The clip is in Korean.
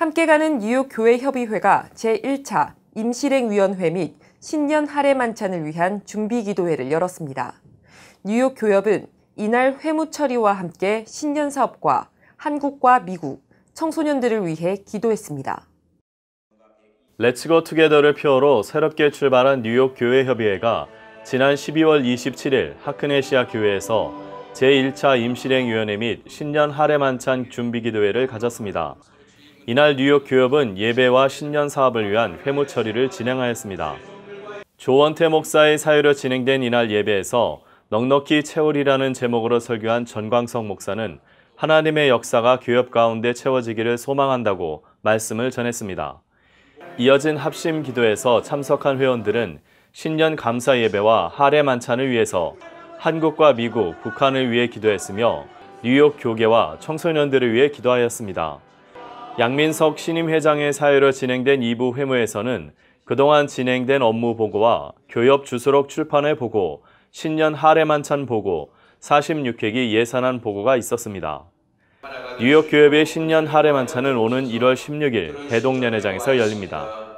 함께 가는 뉴욕 교회 협의회가 제1차 임실행위원회 및 신년 할애 만찬을 위한 준비 기도회를 열었습니다. 뉴욕 교협은 이날 회무 처리와 함께 신년 사업과 한국과 미국, 청소년들을 위해 기도했습니다. 레츠고 투게더를 표어로 새롭게 출발한 뉴욕 교회 협의회가 지난 12월 27일 하크네시아 교회에서 제1차 임실행위원회 및 신년 할애 만찬 준비 기도회를 가졌습니다. 이날 뉴욕 교협은 예배와 신년 사업을 위한 회무 처리를 진행하였습니다. 조원태 목사의 사유로 진행된 이날 예배에서 넉넉히 채우리라는 제목으로 설교한 전광석 목사는 하나님의 역사가 교협 가운데 채워지기를 소망한다고 말씀을 전했습니다. 이어진 합심 기도에서 참석한 회원들은 신년 감사 예배와 하례 만찬을 위해서 한국과 미국, 북한을 위해 기도했으며 뉴욕 교계와 청소년들을 위해 기도하였습니다. 양민석 신임 회장의 사회로 진행된 2부 회무에서는 그동안 진행된 업무 보고와 교협 주소록 출판회 보고, 신년 하례 만찬 보고, 46회기 예산안 보고가 있었습니다. 뉴욕 교협의 신년 하례 만찬은 오는 1월 16일 대동연회장에서 열립니다.